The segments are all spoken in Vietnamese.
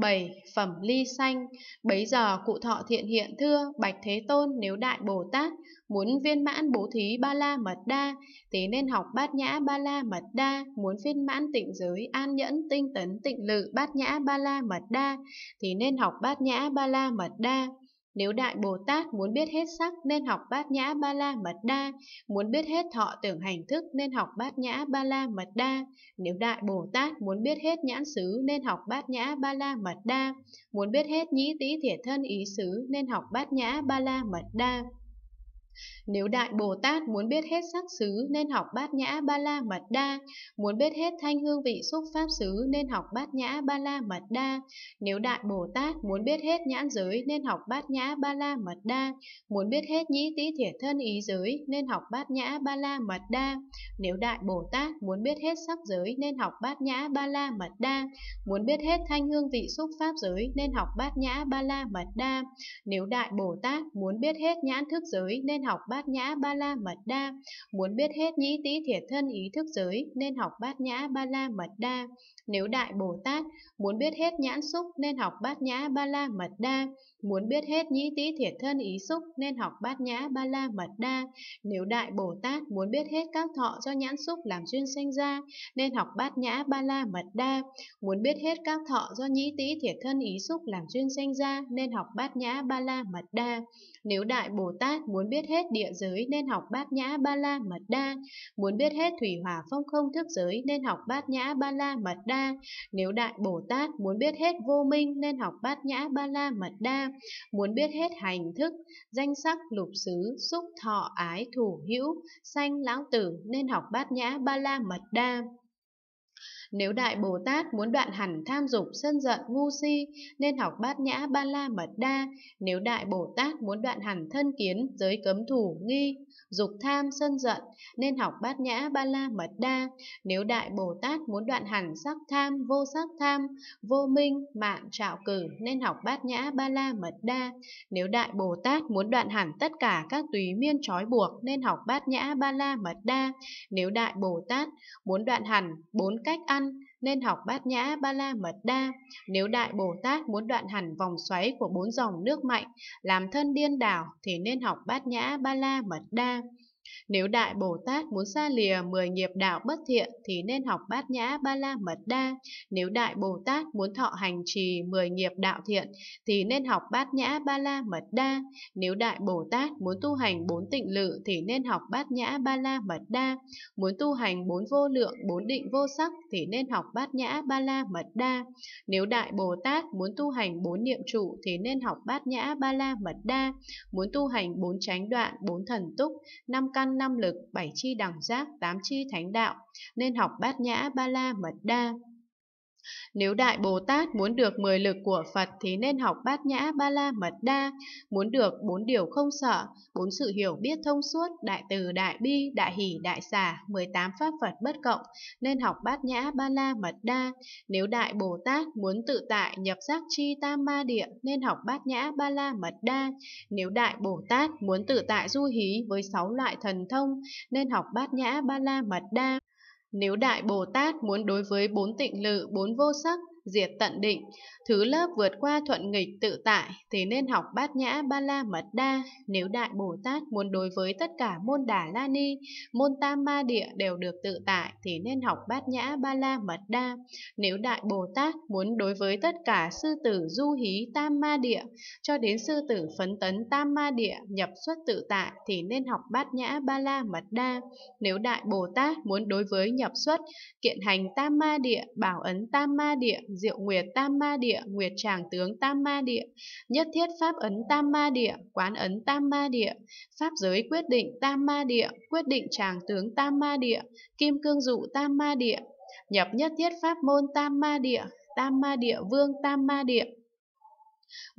bảy Phẩm ly xanh Bấy giờ cụ thọ thiện hiện thưa Bạch Thế Tôn nếu Đại Bồ Tát Muốn viên mãn bố thí ba la mật đa Thế nên học bát nhã ba la mật đa Muốn viên mãn tịnh giới an nhẫn tinh tấn tịnh lự bát nhã ba la mật đa thì nên học bát nhã ba la mật đa nếu Đại Bồ Tát muốn biết hết sắc nên học bát nhã ba la mật đa, muốn biết hết thọ tưởng hành thức nên học bát nhã ba la mật đa, nếu Đại Bồ Tát muốn biết hết nhãn xứ nên học bát nhã ba la mật đa, muốn biết hết nhĩ tý thiệt thân ý xứ nên học bát nhã ba la mật đa. Nếu Đại Bồ Tát muốn biết hết sắc xứ nên học bát nhã ba la mật đa, muốn biết hết thanh hương vị xúc pháp xứ nên học bát nhã ba la mật đa, nếu Đại Bồ Tát muốn biết hết nhãn giới nên học bát nhã ba la mật đa, muốn biết hết nhĩ tý thiệt thân ý giới nên học bát nhã ba la mật đa, nếu Đại Bồ Tát muốn biết hết sắc giới nên học bát nhã ba la mật đa, muốn biết hết thanh hương vị xúc pháp giới nên học bát nhã ba la mật đa, nếu Đại Bồ Tát muốn biết hết nhãn thức giới nên học bát nhã ba la mật đa, muốn biết hết nhĩ tý thiệt thân ý thức giới nên học bát nhã ba la mật đa. Nếu đại Bồ Tát muốn biết hết nhãn xúc nên học bát nhã ba la mật đa, Muốn biết hết nhĩ tý thiệt thân ý xúc nên học bát nhã ba la mật đa. Nếu Đại Bồ Tát muốn biết hết các thọ do nhãn xúc làm duyên sinh ra nên học bát nhã ba la mật đa. Muốn biết hết các thọ do nhĩ tý thiệt thân ý xúc làm duyên sinh ra nên học bát nhã ba la mật đa. Nếu Đại Bồ Tát muốn biết hết địa giới nên học bát nhã ba la mật đa. Muốn biết hết thủy hỏa phong không thức giới nên học bát nhã ba la mật đa. Nếu Đại Bồ Tát muốn biết hết vô minh nên học bát nhã ba la mật đa muốn biết hết hành thức, danh sắc lục xứ, xúc thọ ái thủ hữu, sanh lão tử nên học bát nhã ba la mật đa. Nếu Đại Bồ Tát muốn đoạn hẳn tham dục sân giận ngu si nên học bát nhã ba la mật đa, nếu Đại Bồ Tát muốn đoạn hẳn thân kiến giới cấm thủ nghi, dục tham sân giận nên học bát nhã ba la mật đa, nếu Đại Bồ Tát muốn đoạn hẳn sắc tham vô sắc tham, vô minh mạng trạo cử nên học bát nhã ba la mật đa, nếu Đại Bồ Tát muốn đoạn hẳn tất cả các tùy miên trói buộc nên học bát nhã ba la mật đa, nếu Đại Bồ Tát muốn đoạn hẳn bốn cách ăn căn, nên học bát nhã ba la mật đa. Nếu Đại Bồ Tát muốn đoạn hẳn vòng xoáy của bốn dòng nước mạnh, làm thân điên đảo thì nên học bát nhã ba la mật đa. Nếu Đại Bồ Tát muốn xa lìa mười nghiệp đạo bất thiện thì nên học bát nhã ba la mật đa. Nếu Đại Bồ Tát muốn thọ hành trì mười nghiệp đạo thiện thì nên học bát nhã ba la mật đa. Nếu Đại Bồ Tát muốn tu hành bốn tịnh lự thì nên học bát nhã ba la mật đa. Muốn tu hành bốn vô lượng, bốn định vô sắc thì nên học bát nhã ba la mật đa. Nếu Đại Bồ Tát muốn tu hành bốn niệm trụ thì nên học bát nhã ba la mật đa. Muốn tu hành bốn chánh đoạn, bốn thần túc, năm căn năm lực, bảy chi đẳng giác, tám chi thánh đạo, nên học bát nhã ba la mật đa. Nếu Đại Bồ Tát muốn được mười lực của Phật thì nên học bát nhã ba la mật đa, muốn được bốn điều không sợ, bốn sự hiểu biết thông suốt, đại từ, đại bi, đại hỷ, đại xả, 18 pháp Phật bất cộng, nên học bát nhã ba la mật đa. Nếu Đại Bồ Tát muốn tự tại nhập giác chi tam ma địa nên học bát nhã ba la mật đa. Nếu Đại Bồ Tát muốn tự tại du hí với sáu loại thần thông nên học bát nhã ba la mật đa. Nếu Đại Bồ Tát muốn đối với bốn tịnh lự, bốn vô sắc, diệt tận định, thứ lớp vượt qua thuận nghịch tự tại thì nên học bát nhã ba la mật đa. Nếu Đại Bồ Tát muốn đối với tất cả môn đà la ni, môn tam ma địa đều được tự tại thì nên học bát nhã ba la mật đa. Nếu Đại Bồ Tát muốn đối với tất cả sư tử du hí tam ma địa cho đến sư tử phấn tấn tam ma địa nhập xuất tự tại thì nên học bát nhã ba la mật đa. Nếu Đại Bồ Tát muốn đối với nhập xuất kiện hành tam ma địa, bảo ấn tam ma địa diệu nguyệt tam ma địa, nguyệt tràng tướng tam ma địa, nhất thiết pháp ấn tam ma địa, quán ấn tam ma địa, pháp giới quyết định tam ma địa, quyết định tràng tướng tam ma địa, kim cương dụ tam ma địa, nhập nhất thiết pháp môn tam ma địa, tam ma địa vương tam ma địa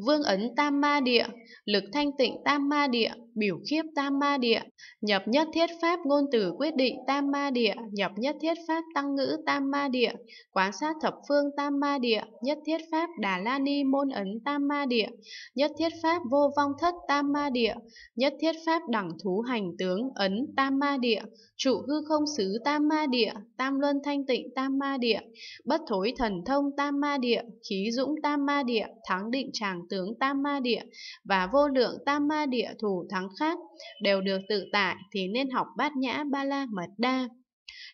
Vương ấn tam ma địa, lực thanh tịnh tam ma địa, biểu khiếp tam ma địa, nhập nhất thiết pháp ngôn từ quyết định tam ma địa, nhập nhất thiết pháp tăng ngữ tam ma địa, quán sát thập phương tam ma địa, nhất thiết pháp đà la ni môn ấn tam ma địa, nhất thiết pháp vô vong thất tam ma địa, nhất thiết pháp đẳng thú hành tướng ấn tam ma địa, trụ hư không xứ tam ma địa, tam luân thanh tịnh tam ma địa, bất thối thần thông tam ma địa, khí dũng tam ma địa, thắng định trái tràng tướng tam ma địa và vô lượng tam ma địa thủ thắng khác đều được tự tại thì nên học bát nhã ba la mật đa.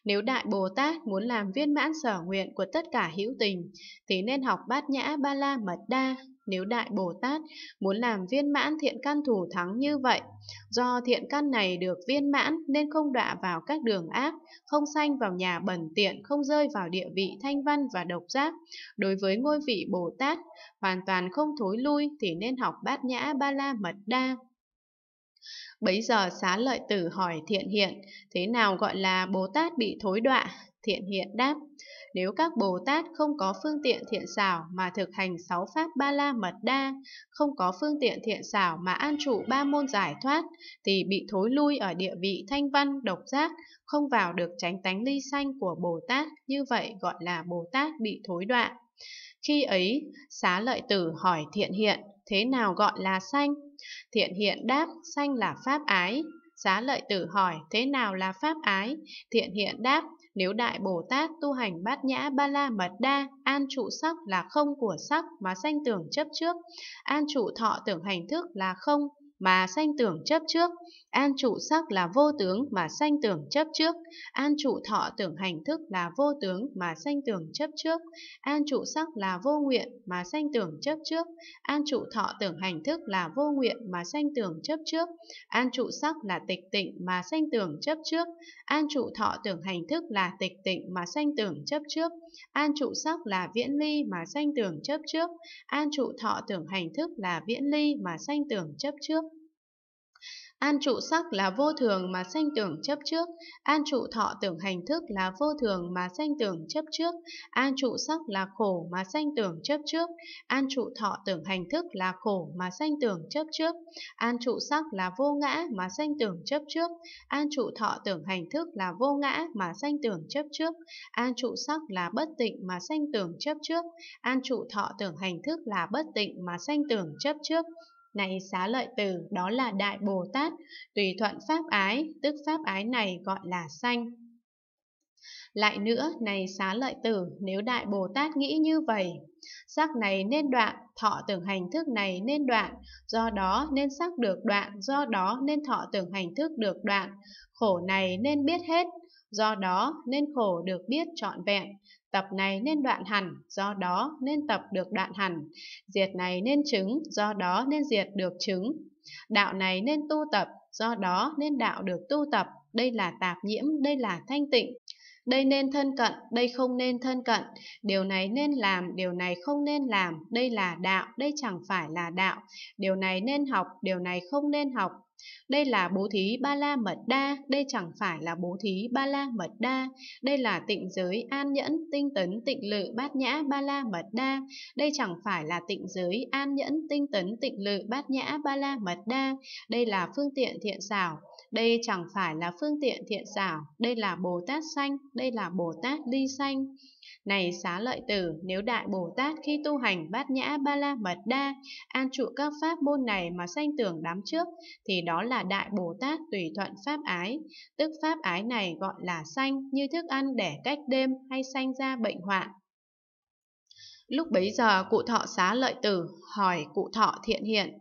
Nếu Đại Bồ Tát muốn làm viên mãn sở nguyện của tất cả hữu tình thì nên học bát nhã ba la mật đa, nếu Đại Bồ Tát muốn làm viên mãn thiện căn thủ thắng như vậy. Do thiện căn này được viên mãn nên không đọa vào các đường ác, không sanh vào nhà bẩn tiện, không rơi vào địa vị thanh văn và độc giác. Đối với ngôi vị Bồ Tát, hoàn toàn không thối lui thì nên học bát nhã ba la mật đa. Bấy giờ xá lợi tử hỏi thiện hiện, thế nào gọi là Bồ Tát bị thối đọa? Thiện hiện đáp, nếu các Bồ Tát không có phương tiện thiện xảo mà thực hành sáu pháp ba la mật đa, không có phương tiện thiện xảo mà an trụ ba môn giải thoát, thì bị thối lui ở địa vị thanh văn độc giác, không vào được tránh tánh ly xanh của Bồ Tát, như vậy gọi là Bồ Tát bị thối đoạn. Khi ấy, xá lợi tử hỏi thiện hiện, thế nào gọi là xanh? Thiện hiện đáp, xanh là pháp ái, Xá lợi tử hỏi thế nào là pháp ái? Thiện hiện đáp nếu Đại Bồ Tát tu hành bát nhã ba la mật đa, an trụ sắc là không của sắc mà sanh tưởng chấp trước, an trụ thọ tưởng hành thức là không mà sanh tưởng chấp trước, an trụ sắc là vô tướng mà sanh tưởng chấp trước, an trụ thọ tưởng hành thức là vô tướng mà sanh tưởng chấp trước, an trụ sắc là vô nguyện mà sanh tưởng chấp trước, an trụ thọ tưởng hành thức là vô nguyện mà sanh tưởng chấp trước, an trụ sắc là tịch tịnh mà sanh tưởng chấp trước, an trụ thọ tưởng hành thức là tịch tịnh mà sanh tưởng chấp trước, an trụ sắc là viễn ly mà sanh tưởng chấp trước, an trụ thọ tưởng hành thức là viễn ly mà sanh tưởng chấp trước, An trụ sắc là vô thường mà sanh tưởng chấp trước, an trụ thọ tưởng hành thức là vô thường mà sanh tưởng chấp trước, an trụ sắc là khổ mà sanh tưởng chấp trước, an trụ thọ tưởng hành thức là khổ mà sanh tưởng chấp trước, an trụ sắc là vô ngã mà sanh tưởng chấp trước, an trụ thọ tưởng hành thức là vô ngã mà sanh tưởng chấp trước, an trụ sắc là bất tịnh mà sanh tưởng chấp trước, an trụ thọ tưởng hành thức là bất tịnh mà sanh tưởng chấp trước, này xá lợi tử, đó là Đại Bồ Tát, tùy thuận pháp ái, tức pháp ái này gọi là sanh. Lại nữa, này xá lợi tử, nếu Đại Bồ Tát nghĩ như vậy, sắc này nên đoạn, thọ tưởng hành thức này nên đoạn, do đó nên sắc được đoạn, do đó nên thọ tưởng hành thức được đoạn, khổ này nên biết hết, do đó nên khổ được biết trọn vẹn, Tập này nên đoạn hẳn, do đó nên tập được đoạn hẳn. Diệt này nên chứng, do đó nên diệt được chứng. Đạo này nên tu tập, do đó nên đạo được tu tập. Đây là tạp nhiễm, đây là thanh tịnh. Đây nên thân cận, đây không nên thân cận. Điều này nên làm, điều này không nên làm. Đây là đạo, đây chẳng phải là đạo. Điều này nên học, điều này không nên học. Đây là bố thí ba la mật đa, đây chẳng phải là bố thí ba la mật đa, đây là tịnh giới an nhẫn, tinh tấn, tịnh lự, bát nhã ba la mật đa, đây chẳng phải là tịnh giới an nhẫn, tinh tấn, tịnh lự, bát nhã ba la mật đa, đây là phương tiện thiện xảo, đây chẳng phải là phương tiện thiện xảo, đây là Bồ Tát xanh đây là Bồ Tát ly xanh này xá lợi tử, nếu Đại Bồ Tát khi tu hành bát nhã ba la mật đa, an trụ các pháp môn này mà sanh tưởng đám trước, thì đó là Đại Bồ Tát tùy thuận pháp ái. Tức pháp ái này gọi là sanh như thức ăn để cách đêm hay sanh ra bệnh hoạn. Lúc bấy giờ cụ thọ xá lợi tử hỏi cụ thọ thiện hiện,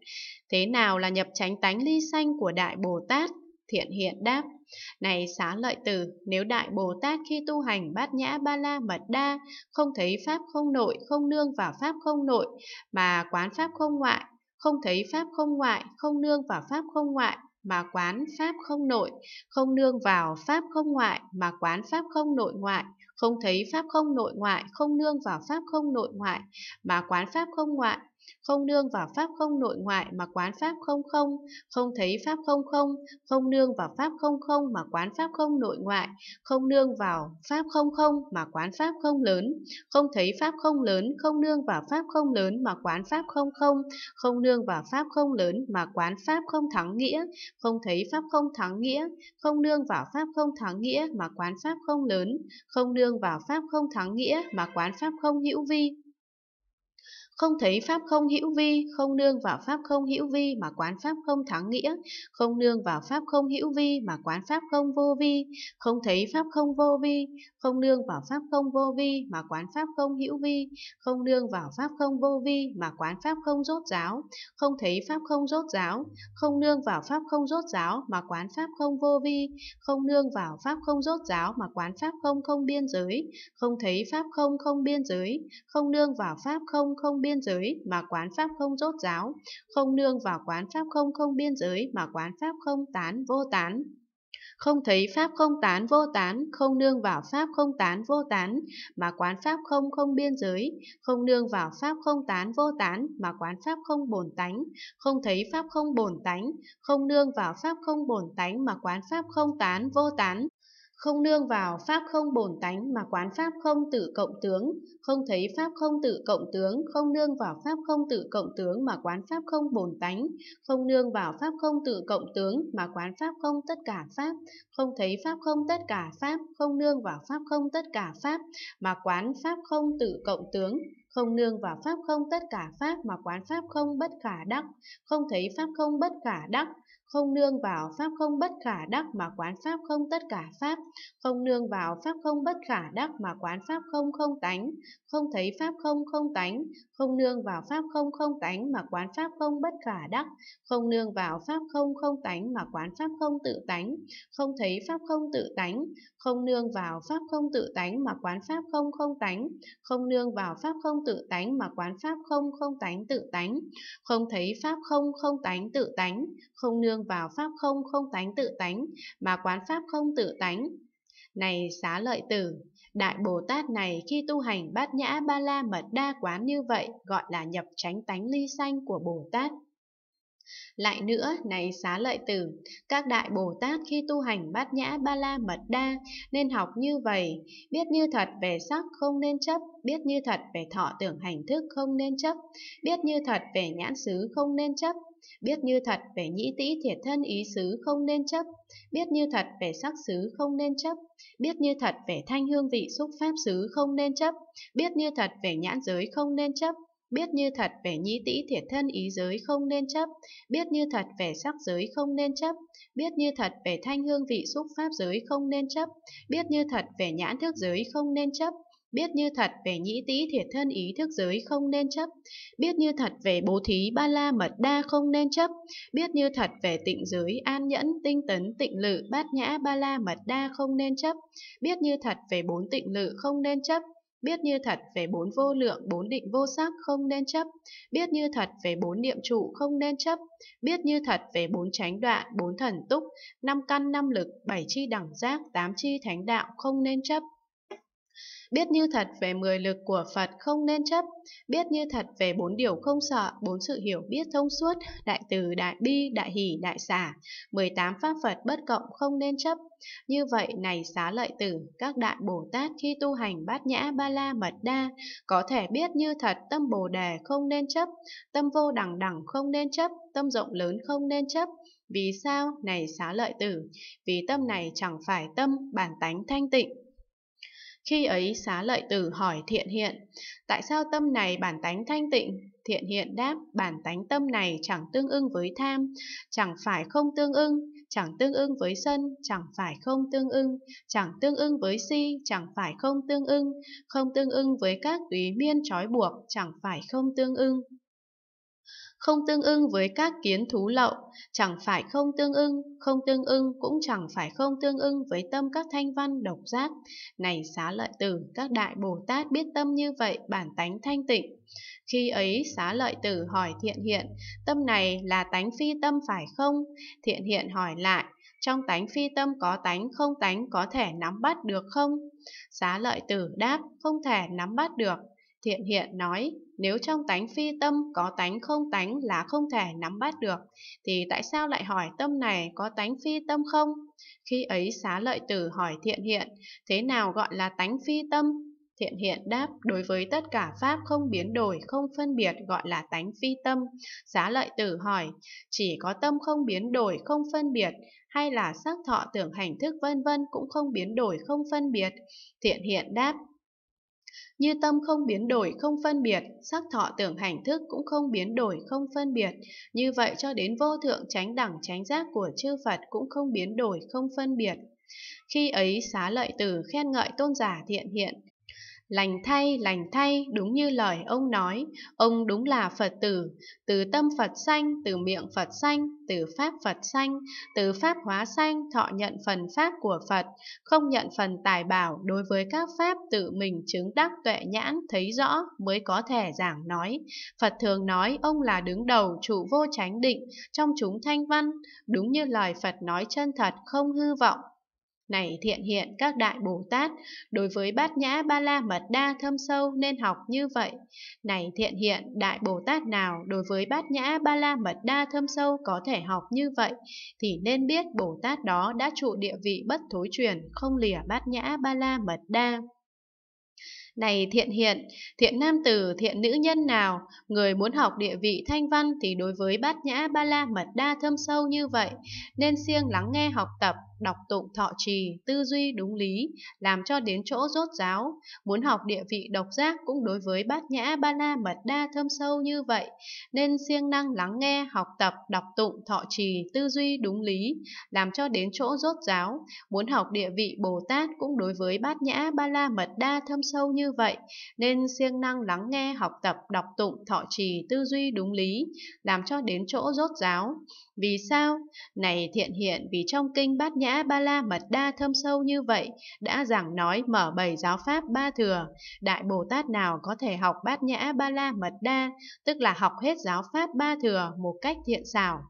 thế nào là nhập tránh tánh ly sanh của Đại Bồ Tát? Thiện hiện đáp, này xá lợi tử, nếu Đại Bồ Tát khi tu hành bát nhã ba la mật đa, không thấy Pháp không nội, không nương vào Pháp không nội, mà quán Pháp không ngoại, không thấy Pháp không ngoại, không nương vào Pháp không ngoại, mà quán Pháp không nội, không nương vào Pháp không ngoại, mà quán Pháp không nội ngoại, không thấy Pháp không nội ngoại, không nương vào Pháp không nội ngoại, mà quán Pháp không ngoại, không nương vào pháp không nội ngoại mà quán pháp không không, không thấy pháp không không, không nương vào pháp không không mà quán pháp không nội ngoại, không nương vào pháp không không mà quán pháp không lớn, không thấy pháp không lớn, không nương vào pháp không lớn mà quán pháp không không, không nương vào pháp không lớn mà quán pháp không thắng nghĩa, không thấy pháp không thắng nghĩa, không nương vào pháp không thắng nghĩa mà quán pháp không lớn, không nương vào pháp không thắng nghĩa mà quán pháp không hữu vi không thấy pháp không hữu vi, không nương vào pháp không hữu vi mà quán pháp không thắng nghĩa, không nương vào pháp không hữu vi mà quán pháp không vô vi, không thấy pháp không vô vi, không nương vào pháp không vô vi mà quán pháp không hữu vi, không nương vào pháp không vô vi mà quán pháp không rốt giáo, không thấy pháp không rốt giáo, không nương vào pháp không rốt giáo mà quán pháp không vô vi, không nương vào pháp không rốt giáo mà quán pháp không không biên giới, không thấy pháp không không biên giới, không nương vào pháp không không biên biên giới mà quán pháp không rốt giáo, không nương vào quán pháp không không biên giới mà quán pháp không tán vô tán. Không thấy pháp không tán vô tán, không nương vào pháp không tán vô tán, mà quán pháp không không biên giới, không nương vào pháp không tán vô tán, mà quán pháp không bổn tánh, không thấy pháp không bổn tánh, không nương vào pháp không bổn tánh mà quán pháp không tán vô tán, không nương vào pháp không bổn tánh mà quán pháp không tự cộng tướng, không thấy pháp không tự cộng tướng, không nương vào pháp không tự cộng tướng mà quán pháp không bổn tánh, không nương vào pháp không tự cộng tướng mà quán pháp không tất cả pháp, không thấy pháp không tất cả pháp, không nương vào pháp không tất cả pháp mà quán pháp không tự cộng tướng, không nương vào pháp không tất cả pháp mà quán pháp không bất khả đắc, không thấy pháp không bất khả đắc, không nương vào pháp không bất khả đắc mà quán pháp không tất cả pháp, không nương vào pháp không bất khả đắc mà quán pháp không không tánh, không thấy pháp không không tánh, không nương vào pháp không không tánh mà quán pháp không bất khả đắc, không nương vào pháp không không tánh mà quán pháp không tự tánh, không thấy pháp không tự tánh, không nương vào pháp không tự tánh mà quán pháp không không tánh, không nương vào pháp không tự tánh mà quán pháp không không tánh tự tánh, không thấy pháp không không tánh tự tánh, không nương nương vào pháp không không tánh tự tánh mà quán pháp không tự tánh. Này xá lợi tử, Đại Bồ Tát này khi tu hành bát nhã ba la mật đa quán như vậy gọi là nhập tránh tánh ly sanh của Bồ Tát. Lại nữa, này xá lợi tử, các đại Bồ Tát khi tu hành bát nhã ba la mật đa nên học như vậy, biết như thật về sắc không nên chấp, biết như thật về thọ tưởng hành thức không nên chấp, biết như thật về nhãn xứ không nên chấp, biết như thật về nhĩ tĩ thiệt thân ý xứ không nên chấp, biết như thật về sắc xứ không nên chấp, biết như thật về thanh hương vị xúc pháp xứ không nên chấp, biết như thật về nhãn giới không nên chấp, biết như thật về nhĩ tĩ thiệt thân ý giới không nên chấp, biết như thật về sắc giới không nên chấp, biết như thật về thanh hương vị xúc pháp giới không nên chấp, biết như thật về nhãn thức giới không nên chấp, biết như thật về nhĩ tĩ thiệt thân ý thức giới không nên chấp, biết như thật về bố thí ba la mật đa không nên chấp, biết như thật về tịnh giới an nhẫn tinh tấn tịnh lự bát nhã ba la mật đa không nên chấp, biết như thật về bốn tịnh lự không nên chấp, biết như thật về bốn vô lượng, bốn định vô sắc không nên chấp, biết như thật về bốn niệm trụ không nên chấp, biết như thật về bốn chánh đoạn, bốn thần túc, năm căn năm lực, bảy chi đẳng giác, tám chi thánh đạo không nên chấp biết như thật về mười lực của Phật không nên chấp, biết như thật về bốn điều không sợ, bốn sự hiểu biết thông suốt, đại từ, đại bi, đại hỷ, đại xả, 18 pháp Phật bất cộng không nên chấp. Như vậy này xá lợi tử, các đại Bồ Tát khi tu hành bát nhã ba la mật đa, có thể biết như thật tâm Bồ Đề không nên chấp, tâm vô đẳng đẳng không nên chấp, tâm rộng lớn không nên chấp, vì sao? Này xá lợi tử, vì tâm này chẳng phải tâm bản tánh thanh tịnh, khi ấy xá lợi tử hỏi thiện hiện, tại sao tâm này bản tánh thanh tịnh? Thiện hiện đáp, bản tánh tâm này chẳng tương ưng với tham, chẳng phải không tương ưng, chẳng tương ưng với sân, chẳng phải không tương ưng, chẳng tương ưng với si, chẳng phải không tương ưng, không tương ưng với các tùy miên trói buộc, chẳng phải không tương ưng không tương ưng với các kiến thú lậu, chẳng phải không tương ưng, không tương ưng cũng chẳng phải không tương ưng với tâm các thanh văn độc giác. Này xá lợi tử, các đại Bồ Tát biết tâm như vậy bản tánh thanh tịnh. Khi ấy xá lợi tử hỏi thiện hiện, tâm này là tánh phi tâm phải không? Thiện hiện hỏi lại, trong tánh phi tâm có tánh không tánh có thể nắm bắt được không? Xá lợi tử đáp, không thể nắm bắt được. Thiện hiện nói, nếu trong tánh phi tâm có tánh không tánh là không thể nắm bắt được, thì tại sao lại hỏi tâm này có tánh phi tâm không? Khi ấy xá lợi tử hỏi thiện hiện, thế nào gọi là tánh phi tâm? Thiện hiện đáp, đối với tất cả pháp không biến đổi, không phân biệt gọi là tánh phi tâm. Xá lợi tử hỏi, chỉ có tâm không biến đổi, không phân biệt, hay là sắc thọ tưởng hành thức vân vân cũng không biến đổi, không phân biệt? Thiện hiện đáp, như tâm không biến đổi, không phân biệt, sắc thọ tưởng hành thức cũng không biến đổi, không phân biệt. Như vậy cho đến vô thượng tránh đẳng tránh giác của chư Phật cũng không biến đổi, không phân biệt. Khi ấy xá lợi tử khen ngợi tôn giả thiện hiện, Lành thay, lành thay, đúng như lời ông nói, ông đúng là Phật tử, từ tâm Phật sanh, từ miệng Phật sanh, từ pháp Phật sanh, từ pháp hóa sanh, thọ nhận phần pháp của Phật, không nhận phần tài bảo đối với các pháp tự mình chứng đắc tuệ nhãn thấy rõ mới có thể giảng nói. Phật thường nói ông là đứng đầu trụ vô chánh định trong chúng thanh văn, đúng như lời Phật nói chân thật không hư vọng, này thiện hiện các đại Bồ Tát, đối với bát nhã ba la mật đa thâm sâu nên học như vậy. Này thiện hiện đại Bồ Tát nào đối với bát nhã ba la mật đa thâm sâu có thể học như vậy, thì nên biết Bồ Tát đó đã trụ địa vị bất thối truyền, không lìa bát nhã ba la mật đa. Này thiện hiện, thiện nam tử, thiện nữ nhân nào, người muốn học địa vị thanh văn thì đối với bát nhã ba la mật đa thâm sâu như vậy, nên siêng lắng nghe học tập đọc tụng thọ trì, tư duy đúng lý, làm cho đến chỗ rốt ráo Muốn học địa vị độc giác cũng đối với bát nhã ba la mật đa thâm sâu như vậy, nên siêng năng lắng nghe, học tập, đọc tụng thọ trì, tư duy đúng lý, làm cho đến chỗ rốt ráo Muốn học địa vị Bồ Tát cũng đối với bát nhã ba la mật đa thâm sâu như vậy, nên siêng năng lắng nghe, học tập, đọc tụng thọ trì, tư duy đúng lý, làm cho đến chỗ rốt ráo Vì sao? Này thiện hiện, vì trong kinh bát nhã nhã ba la mật đa thâm sâu như vậy đã giảng nói mở bảy giáo pháp ba thừa. Đại Bồ Tát nào có thể học bát nhã ba la mật đa, tức là học hết giáo pháp ba thừa một cách thiện xảo.